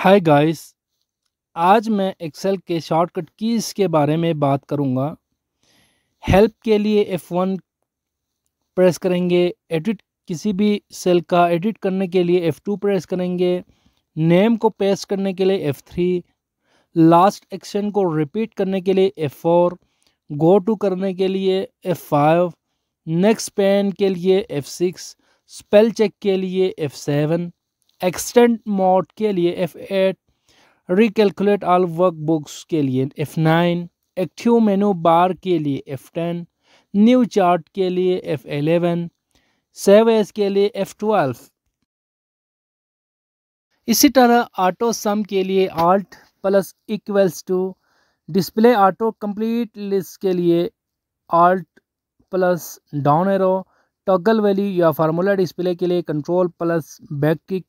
hi guys आज मैं Excel के शॉर्टकट कीज़ के बारे में बात करूंगा हेल्प के लिए एफ़ वन प्रेस करेंगे एडिट किसी भी सेल का एडिट करने के लिए एफ़ टू प्रेस करेंगे नेम को पेस्ट करने के लिए एफ़ थ्री लास्ट एक्शन को रिपीट करने के लिए एफ फोर गो टू करने के लिए एफ़ फाइव नेक्स्ट पेन के लिए एफ़ सिक्स स्पेल चेक के लिए एफ़ सेवन एक्सटेंड मोड के लिए F eight recalculate all workbooks के लिए F nine active menu bar के लिए एफ टेन न्यू चार्ट के लिए एफ एलेवन सेवेज के लिए एफ ट्वेल्व इसी तरह ऑटो सम के लिए alt plus equals to display auto complete list के लिए alt plus down arrow toggle value या फार्मूला डिस्प्ले के लिए control plus backtick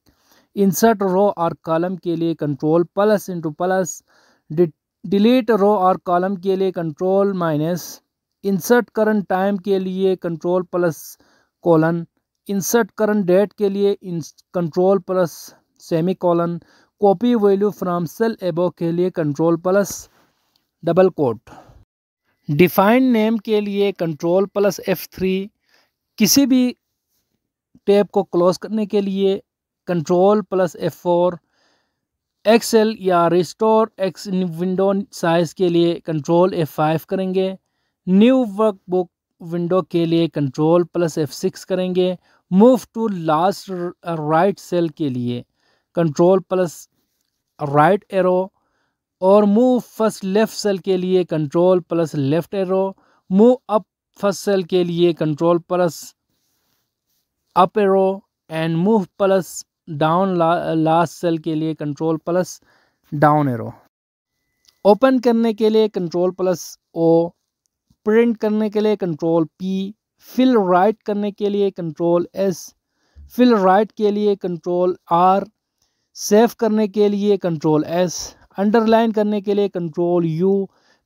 insert row और कॉलम के लिए control plus into plus delete row और कॉलम के लिए control minus insert current time के लिए control plus colon insert current date के लिए control plus semicolon copy value from cell above के लिए control plus double quote defined name के लिए कंट्रोल प्लस एफ थ्री किसी भी टैब को क्लोज करने के लिए control plus F four Excel या रिस्टोर एक्स विंडो साइज़ के लिए कंट्रोल एफ फाइव करेंगे न्यू वर्क बुक विंडो के लिए कंट्रोल प्लस एफ सिक्स करेंगे move to last right cell के लिए कंट्रोल प्लस राइट एरो और मूव फर्स्ट लेफ़्ट सेल के लिए control plus left arrow move up first cell के लिए control plus up arrow and move plus down last cell के लिए control plus down arrow open करने के लिए कंट्रोल प्लस ओ प्रिंट करने के लिए कंट्रोल पी फिल राइट करने के लिए कंट्रोल एस फिल राइट के लिए कंट्रोल आर सेव करने के लिए कंट्रोल एस अंडरलाइन करने के लिए कंट्रोल यू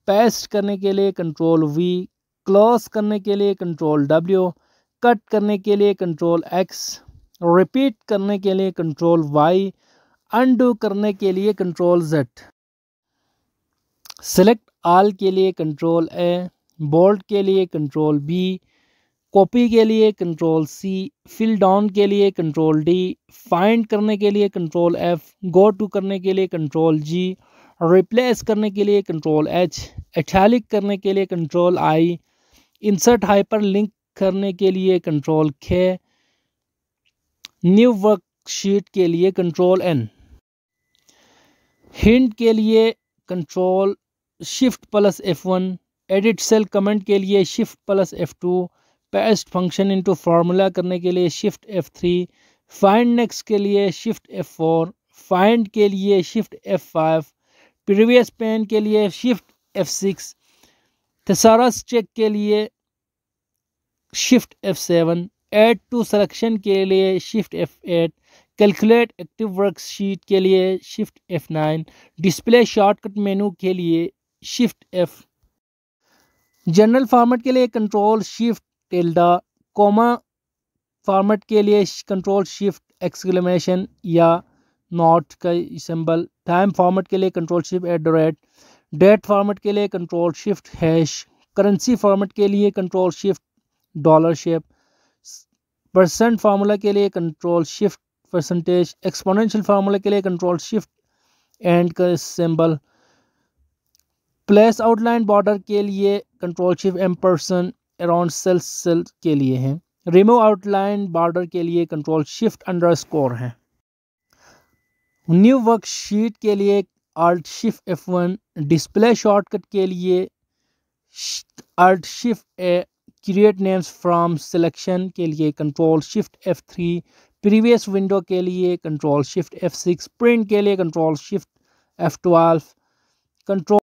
पेस्ट करने के लिए कंट्रोल वी क्लोज करने के लिए कंट्रोल डब्ल्यू कट करने के लिए कंट्रोल एक्स रिपीट करने के लिए कंट्रोल वाई अनडू करने के लिए कंट्रोल जेड सेलेक्ट आल के लिए कंट्रोल ए बोल्ट के लिए कंट्रोल बी कॉपी के लिए कंट्रोल सी फिल डाउन के लिए कंट्रोल डी फाइंड करने के लिए कंट्रोल एफ गो टू करने के लिए कंट्रोल जी रिप्लेस करने के लिए कंट्रोल एच एटैलिक करने के लिए control I insert hyperlink करने के लिए कंट्रोल खे न्यू वर्कशीट के लिए कंट्रोल एन हिंट के लिए control shift plus F one edit cell comment के लिए shift plus F two paste function into formula करने के लिए shift F three find next के लिए शिफ्ट एफ़ फोर फाइंड के लिए shift F five previous pane के लिए shift F six thesaurus check के लिए shift F seven add to selection के लिए shift F eight calculate active worksheet के लिए shift F nine display shortcut menu के लिए शिफ्ट एफ़ जनरल फॉर्मेट के लिए control shift tilde comma format के लिए कंट्रोल शिफ्ट एक्सक्लेमेशन या नॉट का सिंबल टाइम फॉर्मेट के लिए control shift at the rate date format के लिए control shift hash currency format के लिए control shift dollar shape percent formula के लिए control shift percentage exponential formula के लिए कंट्रोल शिफ्ट एंड का सिंबल प्लेस आउटलाइन बॉर्डर के लिए control shift ampersand around cell cell के लिए हैं रिमो आउटलाइन बॉर्डर के लिए कंट्रोल शिफ्ट अंडर स्कोर है न्यू वर्कशीट के लिए alt shift F one display shortcut के लिए alt shift A create names from selection के लिए control shift F three previous window के लिए control shift F six print के लिए control shift F twelve control